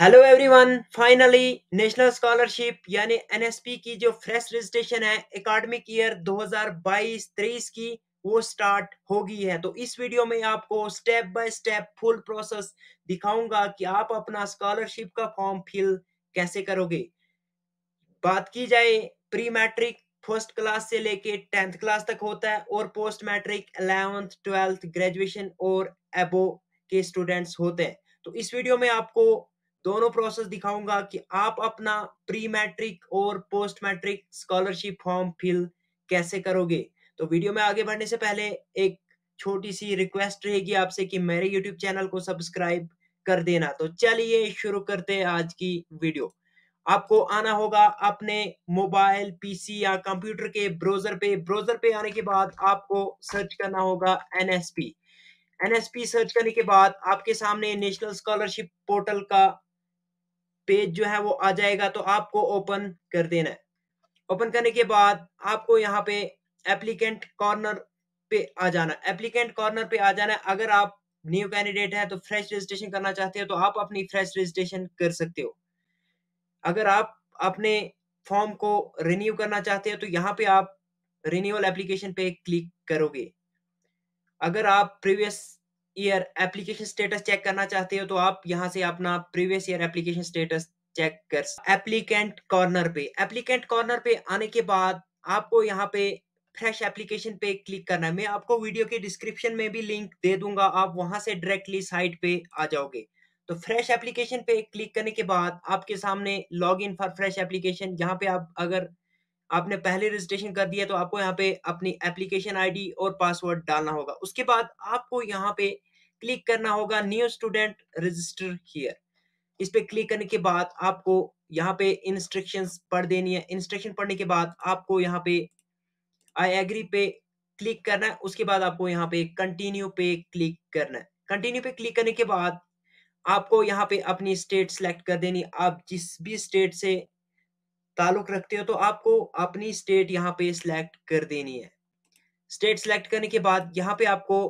hello everyone finally national scholarship यानी NSP की जो फ्रेश रजिस्ट्रेशन है एकेडमिक ईयर 2022-23 की वो स्टार्ट हो गई है तो इस वीडियो में आपको step by step full process दिखाऊंगा कि आप अपना स्कॉलरशिप का फॉर्म फिल कैसे करोगे बात की जाए प्री मैट्रिक फर्स्ट क्लास से लेके टेंथ क्लास तक होता है और post matric eleventh twelfth graduation और एबो के स्टूडेंट्स होते हैं तो इस वीडियो में आपको दोनों प्रोसेस दिखाऊंगा कि आप अपना प्री मैट्रिक और post matric scholarship form fill कैसे करोगे तो वीडियो में आगे बढ़ने से पहले एक छोटी सी रिक्वेस्ट रहेगी आपसे कि मेरे यूट्यूब चैनल को सब्सक्राइब कर देना तो चलिए शुरू करते हैं आज की वीडियो आपको आना होगा अपने मोबाइल पीसी या कंप्यूटर के ब्राउजर पे ब्राउजर पे आने के बाद आपको सर्च करना होगा एनएसपी एनएसपी सर्च करने के बाद आपके सामने नेशनल स्कॉलरशिप पोर्टल का पेज जो है वो आ जाएगा तो आपको ओपन कर देना है ओपन करने के बाद आपको यहाँ पे एप्लीकेंट कॉर्नर पे आ जाना एप्लीकेंट कॉर्नर पे आ जाना अगर आप न्यू कैंडिडेट है तो फ्रेश रजिस्ट्रेशन करना चाहते हो तो आप अपनी फ्रेश रजिस्ट्रेशन कर सकते हो अगर आप अपने फॉर्म को रिन्यू करना चाहते हो तो यहाँ पे आप रिन्यूअल एप्लीकेशन पे क्लिक करोगे अगर आप previous year application status check करना चाहते हो तो आप यहाँ से अपना previous year application status check कर एप्लीकेंट कॉर्नर पे एप्लीकेंट कॉर्नर पे आने के बाद आपको यहाँ पे फ्रेश एप्लीकेशन पे क्लिक करना है मैं आपको वीडियो के डिस्क्रिप्शन में भी लिंक दे दूंगा आप वहां से डायरेक्टली साइट पे आ जाओगे तो फ्रेश एप्लीकेशन पे क्लिक करने के बाद आपके सामने log in for fresh application यहाँ पे आप अगर आपने पहले रजिस्ट्रेशन कर दिया तो आपको यहाँ पे अपनी एप्लीकेशन आईडी और पासवर्ड डालना होगा उसके बाद आपको यहाँ पे क्लिक करना होगा न्यू स्टूडेंट रजिस्टर हियर इस पे क्लिक करने के बाद आपको यहाँ पे इंस्ट्रक्शंस पढ़ देनी है इंस्ट्रक्शन पढ़ने के बाद आपको यहाँ पे आई एग्री पे क्लिक करना है उसके बाद आपको यहाँ पे कंटिन्यू पे क्लिक करना है कंटिन्यू पे क्लिक करने के बाद आपको यहाँ पे अपनी स्टेट सेलेक्ट कर देनी आप जिस भी स्टेट से ताल्लुक रखते हो तो आपको अपनी स्टेट यहाँ पे सिलेक्ट कर देनी है स्टेट सेलेक्ट करने के बाद यहाँ पे आपको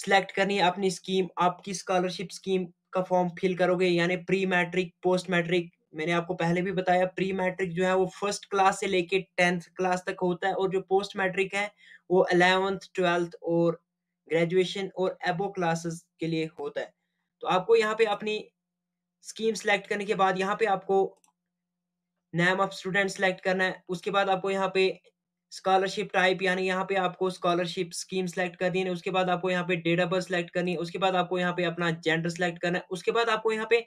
सिलेक्ट करनी है अपनी स्कीम आपकी स्कॉलरशिप स्कीम का फॉर्म फिल करोगे यानी प्री मैट्रिक पोस्ट मैट्रिक मैंने आपको पहले भी बताया प्री मैट्रिक जो है वो फर्स्ट क्लास से लेके टेंथ क्लास तक होता है और जो पोस्ट मैट्रिक है वो अलेवंथ ट्वेल्थ और ग्रेजुएशन और एबो क्लासेस के लिए होता है तो आपको यहाँ पे अपनी स्कीम सेलेक्ट करने के बाद यहाँ पे आपको नेम ऑफ स्टूडेंट सेलेक्ट करना है उसके बाद आपको यहाँ पे स्कॉलरशिप टाइप यानी यहाँ पे आपको स्कॉलरशिप स्कीम सेलेक्ट करनी है उसके बाद आपको यहाँ पे डेट ऑफ बर्थ सेलेक्ट करनी है उसके बाद आपको यहाँ पे अपना जेंडर सेलेक्ट करना है उसके बाद आपको यहाँ पे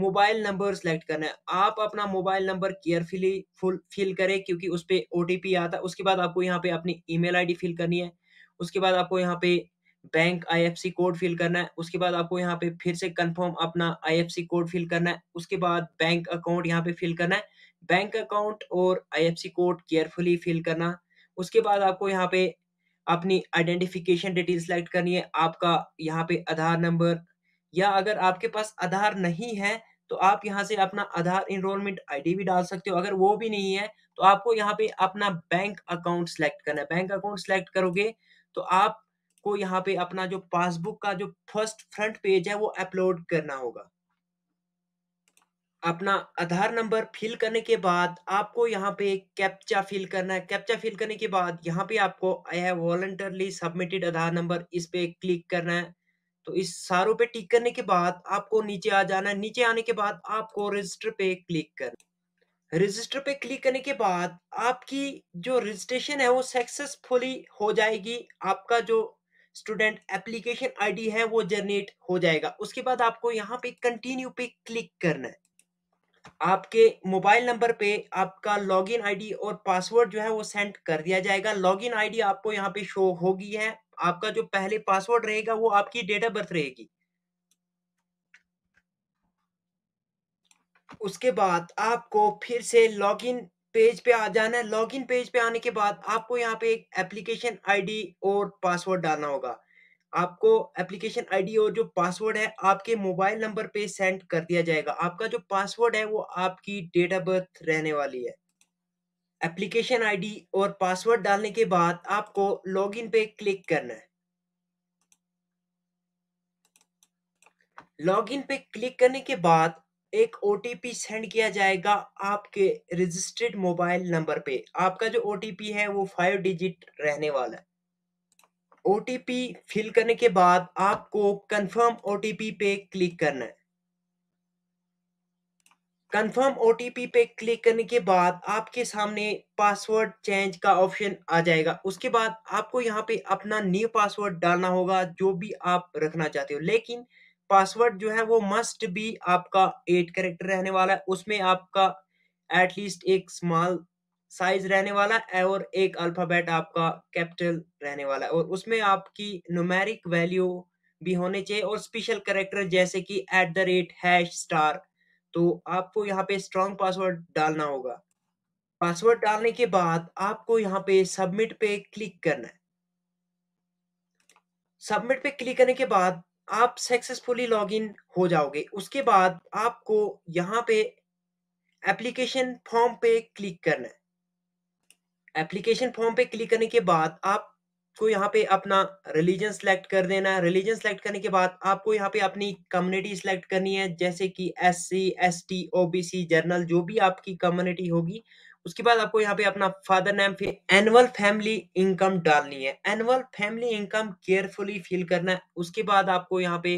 मोबाइल नंबर सेलेक्ट करना है आप अपना mobile number carefully full fill करें क्योंकि उस पर ओ आता है उसके बाद आपको यहाँ पे अपनी ईमेल आईडी फिल करनी है उसके बाद आपको यहाँ पे बैंक आईएफसी कोड फिल करना है उसके बाद आपको यहाँ पे फिर से कंफर्म अपना आईएफसी कोड फिल करना है उसके बाद बैंक अकाउंट यहाँ पे फिल करना है बैंक अकाउंट और आईएफसी कोड केयरफुली फिल करना उसके बाद आपको यहाँ पे अपनी आइडेंटिफिकेशन डिटेल सेलेक्ट करनी है आपका यहाँ पे आधार नंबर या अगर आपके पास आधार नहीं है तो आप यहाँ से अपना आधार इनरोलमेंट आईडी भी डाल सकते हो अगर वो भी नहीं है तो आपको यहाँ पे अपना बैंक अकाउंट सेलेक्ट करना है बैंक अकाउंट सेलेक्ट करोगे तो आपको यहाँ पे अपना जो पासबुक का जो फर्स्ट फ्रंट पेज है वो अपलोड करना होगा अपना आधार नंबर फिल करने के बाद आपको यहाँ पे कैप्चा फिल करना है कैप्चा फिल करने के बाद यहाँ पे आपको आई है वॉलंटरली सबमिटेड आधार नंबर इस पे क्लिक करना है तो इस सारों पे टिक करने के बाद आपको नीचे आ जाना है नीचे आने के बाद आपको रजिस्टर पे क्लिक करना रजिस्टर पे क्लिक करने के बाद आपकी जो रजिस्ट्रेशन है वो सक्सेसफुली हो जाएगी आपका जो स्टूडेंट एप्लीकेशन आईडी है वो जनरेट हो जाएगा उसके बाद आपको यहाँ पे कंटिन्यू पे क्लिक करना है आपके मोबाइल नंबर पे आपका लॉगिन आईडी और पासवर्ड जो है वो सेंड कर दिया जाएगा लॉगिन आईडी आपको यहाँ पे शो होगी है आपका जो पहले पासवर्ड रहेगा वो आपकी डेट ऑफ बर्थ रहेगी उसके बाद आपको फिर से लॉगिन पेज पे आ जाना है लॉगिन पेज पे आने के बाद आपको यहाँ पे एक एप्लीकेशन आईडी और पासवर्ड डालना होगा आपको एप्लीकेशन आईडी और जो पासवर्ड है आपके मोबाइल नंबर पे सेंड कर दिया जाएगा आपका जो पासवर्ड है वो आपकी डेट ऑफ बर्थ रहने वाली है एप्लीकेशन आईडी और पासवर्ड डालने के बाद आपको लॉगिन पे क्लिक करना है लॉगिन पे क्लिक करने के बाद एक ओ सेंड किया जाएगा आपके रजिस्टर्ड मोबाइल नंबर पे आपका जो ओ है वो फाइव डिजिट रहने वाला है ओ फिल करने के बाद आपको कंफर्म ओ पे क्लिक करना है कंफर्म ओ पे क्लिक करने के बाद आपके सामने पासवर्ड चेंज का ऑप्शन आ जाएगा उसके बाद आपको यहाँ पे अपना न्यू पासवर्ड डालना होगा जो भी आप रखना चाहते हो लेकिन पासवर्ड जो है वो मस्ट भी आपका एट करेक्टर रहने वाला है उसमें आपका एटलीस्ट एक स्मॉल साइज रहने वाला है और एक अल्फाबेट आपका कैपिटल रहने वाला है और उसमें आपकी नुमेरिक वैल्यू भी होने चाहिए और स्पेशल करेक्टर जैसे कि at the rate hash star तो आपको यहाँ पे स्ट्रॉन्ग पासवर्ड डालना होगा पासवर्ड डालने के बाद आपको यहाँ पे सबमिट पे क्लिक करना है सबमिट पे क्लिक करने के बाद आप सक्सेसफुली लॉगिन हो जाओगे उसके बाद आपको यहाँ पे एप्लीकेशन फॉर्म पे क्लिक करना है एप्लीकेशन फॉर्म पे क्लिक करने के बाद आपको यहाँ पे अपना रिलीजन सेलेक्ट कर देना है रिलीजन सेलेक्ट करने के बाद आपको यहाँ पे अपनी कम्युनिटी सेलेक्ट करनी है जैसे कि S C S T O B C general जो भी आपकी कम्युनिटी होगी उसके बाद आपको यहाँ पे अपना फादर नेम फिर एनुअल फैमिली इनकम डालनी है annual family income carefully fill करना है उसके बाद आपको यहाँ पे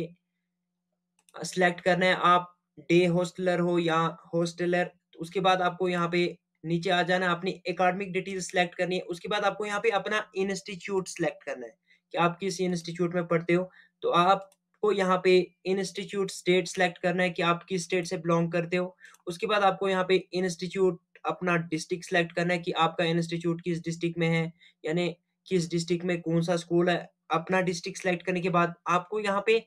सिलेक्ट करना है आप डे होस्टलर हो या होस्टलर तो उसके बाद आपको यहाँ पे नीचे आ जाना अपनी एकेडमिक डिटेल सेलेक्ट करनी है उसके बाद आपको यहाँ पे अपना इंस्टीट्यूट सेलेक्ट करना है कि आप किस इंस्टीट्यूट में पढ़ते हो तो आपको यहाँ पे इंस्टीट्यूट स्टेट सेलेक्ट करना है कि आप किस स्टेट से बिलोंग करते हो उसके बाद आपको यहाँ पे इंस्टीट्यूट अपना डिस्ट्रिक्ट सेलेक्ट करना है कि आपका इंस्टीट्यूट किस डिस्ट्रिक्ट में है यानी किस डिस्ट्रिक्ट में कौन सा स्कूल है अपना डिस्ट्रिक्ट सेलेक्ट करने के बाद आपको यहाँ पे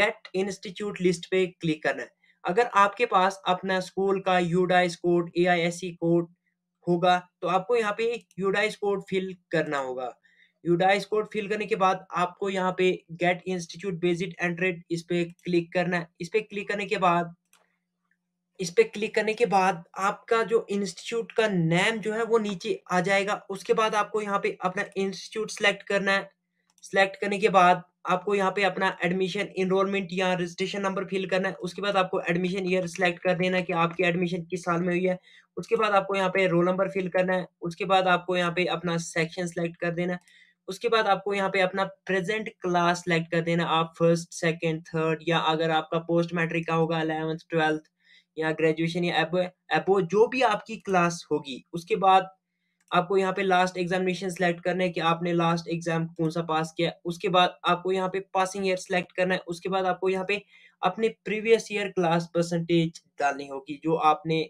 गेट इंस्टीट्यूट लिस्ट पे क्लिक करना है अगर आपके पास अपना स्कूल का UDISE code A e code होगा तो आपको यहाँ पे यूडाइस कोड फिल करना होगा यूडाइस कोड फिल करने के बाद आपको यहाँ पे गेट इंस्टीट्यूट बेजिट एंड्रेड इस पे क्लिक करना इस पे क्लिक करने के बाद इस पे क्लिक करने के बाद आपका जो इंस्टीट्यूट का नेम जो है वो नीचे आ जाएगा उसके बाद आपको यहाँ पे अपना इंस्टीट्यूट सेलेक्ट करना है सेलेक्ट करने के बाद आपको यहाँ पे अपना एडमिशन इनरोलमेंट या रजिस्ट्रेशन नंबर फिल करना है उसके बाद आपको एडमिशन ईयर सेलेक्ट कर देना है कि आपकी एडमिशन किस साल में हुई है उसके बाद आपको यहाँ पे रोल नंबर फिल करना है उसके बाद आपको यहाँ पे अपना सेक्शन सेलेक्ट कर देना है उसके बाद आपको यहाँ पे अपना प्रेजेंट क्लास सेलेक्ट कर देना आप फर्स्ट सेकेंड थर्ड या अगर आपका पोस्ट मैट्रिक का होगा अलेवेंथ ट्वेल्थ या ग्रेजुएशन या एपो जो भी आपकी क्लास होगी उसके बाद आपको यहाँ पे लास्ट एग्जामिनेशन सेलेक्ट करना है कि आपने लास्ट एग्जाम कौन सा पास किया उसके बाद आपको यहाँ पे पासिंग ईयर सेलेक्ट करना है उसके बाद आपको यहाँ पे अपने प्रीवियस ईयर क्लास परसेंटेज डालनी होगी जो आपने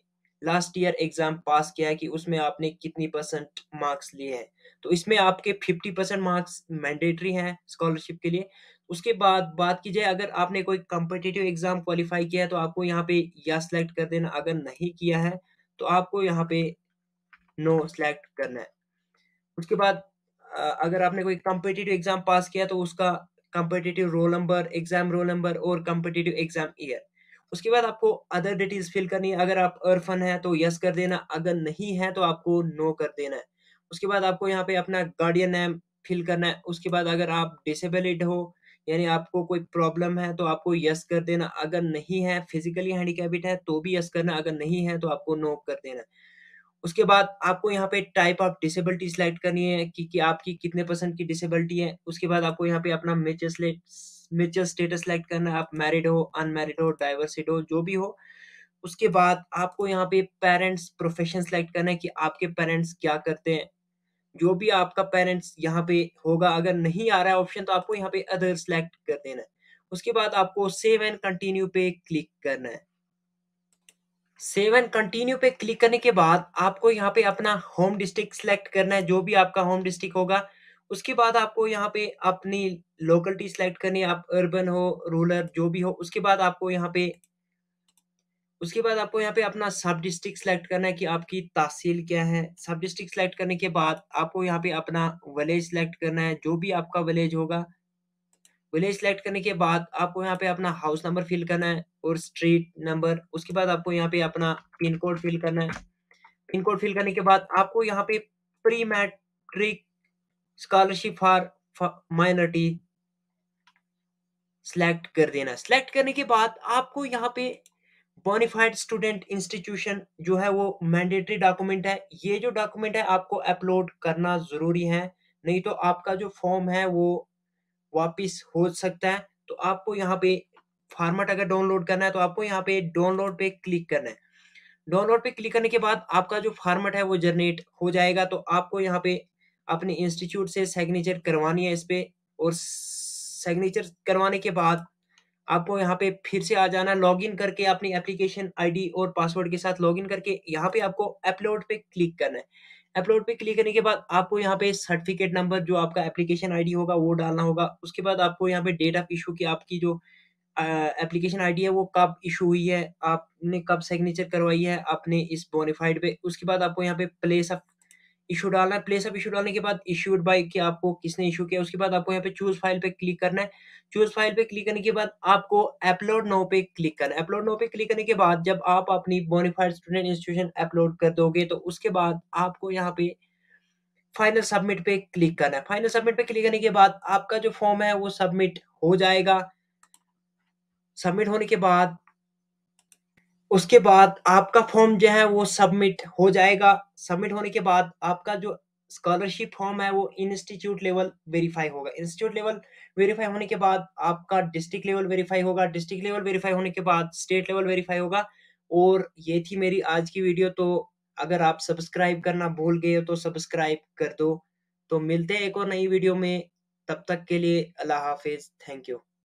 लास्ट ईयर एग्जाम पास किया है कि उसमें आपने कितनी परसेंट मार्क्स लिए हैं तो इसमें आपके फिफ्टी परसेंट मार्क्स मैंडेटरी हैं स्कॉलरशिप के लिए उसके बाद बात की जाए अगर आपने कोई कम्पिटेटिव एग्जाम क्वालिफाई किया है तो आपको यहाँ पे या सिलेक्ट कर देना अगर नहीं किया है तो आपको यहाँ पे नो सेलेक्ट करना है उसके बाद अगर आपने कोई कम्पिटिटिव एग्जाम पास किया तो उसका competitive roll number exam roll number और कम्पिटिटिव एग्जाम ईयर उसके बाद आपको अदर डिटेल्स फिल करनी है अगर आप अर्फन है तो यस कर देना अगर नहीं है तो आपको नो कर देना है उसके बाद आपको यहाँ पे अपना गार्डियन नेम फिल करना है उसके बाद अगर आप डिसेबल्ड हो यानी आपको कोई प्रॉब्लम है तो आपको यस कर देना अगर नहीं है फिजिकली हैंडिकेपिट है तो भी यस करना अगर नहीं है तो आपको नो कर देना उसके बाद आपको यहाँ पे टाइप ऑफ डिसेबिलिटी सिलेक्ट करनी है कि, कि आपकी कितने परसेंट की डिसेबिलिटी है उसके बाद आपको यहाँ पे अपना मेचर मेचर स्टेटस सिलेक्ट करना है आप मैरिड हो अनमेरिड हो डाइवर्सिड हो जो भी हो उसके बाद आपको यहाँ पे पेरेंट्स प्रोफेशन सेलेक्ट करना है कि आपके पेरेंट्स क्या करते हैं जो भी आपका पेरेंट्स यहाँ पे होगा अगर नहीं आ रहा है ऑप्शन तो आपको यहाँ पे अदर सेलेक्ट कर देना है उसके बाद आपको सेव एंड कंटिन्यू पे क्लिक करना है सेवन कंटिन्यू पे क्लिक करने के बाद आपको यहाँ पे अपना होम डिस्ट्रिक्ट सिलेक्ट करना है जो भी आपका होम डिस्ट्रिक्ट होगा उसके बाद आपको यहाँ पे अपनी लोकलिटी सेलेक्ट करनी है आप अर्बन हो रूरल जो भी हो उसके बाद आपको यहाँ पे उसके बाद आपको यहाँ पे अपना सब डिस्ट्रिक्ट सेलेक्ट करना है कि आपकी तहसील क्या है सब डिस्ट्रिक्ट सेलेक्ट करने के बाद आपको यहाँ पे अपना विलेज सेलेक्ट करना है जो भी आपका विलेज होगा विलेज सेलेक्ट करने के बाद आपको यहाँ पे अपना हाउस नंबर फिल करना है और स्ट्रीट नंबर उसके बाद आपको यहाँ पे अपना पिन कोड फिल करना है पिन कोड फिल करने के बाद आपको यहाँ पे pre matric scholarship for minority select कर देना सेलेक्ट करने के बाद आपको यहाँ पे बोनिफाइड स्टूडेंट इंस्टीट्यूशन जो है वो मैंडेटरी डॉक्यूमेंट है ये जो डॉक्यूमेंट है आपको अपलोड करना जरूरी है नहीं तो आपका जो फॉर्म है वो वापिस हो सकता है तो आपको यहाँ पे फॉर्मेट अगर डाउनलोड करना है तो आपको यहाँ पे डाउनलोड पे क्लिक करना है डाउनलोड पे क्लिक करने के बाद आपका जो फॉर्मेट है वो जनरेट हो जाएगा तो आपको यहाँ पे अपने इंस्टीट्यूट से सिग्नेचर करवानी है इस पर और सिग्नेचर करवाने के बाद आपको यहाँ पे फिर से आ जाना लॉगिन करके अपनी एप्लीकेशन आईडी और पासवर्ड के साथ लॉगिन करके यहाँ पे आपको अपलोड पे क्लिक करना है अपलोड पे क्लिक करने के बाद आपको यहाँ पे सर्टिफिकेट नंबर जो आपका एप्लीकेशन आईडी होगा वो डालना होगा उसके बाद आपको यहाँ पे डेट ऑफ इशू की आपकी जो एप्लीकेशन आईडी है वो कब इशू हुई है आपने कब सिग्नेचर करवाई है आपने इस बोनिफाइड पे उसके बाद आपको यहाँ पे प्लेस ऑफ इशू डालना है प्लेस ऑफ इशू डालने के बाद इशूड बाई कि आपको किसने इशू किया उसके बाद आपको यहाँ पे चूज फाइल पे क्लिक करना है चूज फाइल पे क्लिक करने के बाद आपको अपलोड नो पे क्लिक करना है अपलोड नो पे क्लिक करने के बाद जब आप अपनी बोनिफाइड स्टूडेंट इंस्टीट्यूशन अपलोड कर दोगे तो उसके बाद आपको यहाँ पे फाइनल सबमिट पे क्लिक करना है फाइनल सबमिट पे क्लिक करने के बाद आपका जो फॉर्म है वो सबमिट हो जाएगा सबमिट होने के बाद उसके बाद आपका फॉर्म जो है वो सबमिट हो जाएगा सबमिट होने के बाद आपका जो स्कॉलरशिप फॉर्म है वो इंस्टीट्यूट लेवल वेरीफाई होगा इंस्टीट्यूट लेवल वेरीफाई होने के बाद आपका डिस्ट्रिक्ट लेवल वेरीफाई होगा डिस्ट्रिक्ट लेवल वेरीफाई होने के बाद स्टेट लेवल वेरीफाई होगा और ये थी मेरी आज की वीडियो तो अगर आप सब्सक्राइब करना भूल गए हो तो सब्सक्राइब कर दो तो मिलते हैं एक और नई वीडियो में तब तक के लिए अल्लाह हाफिज थैंक यू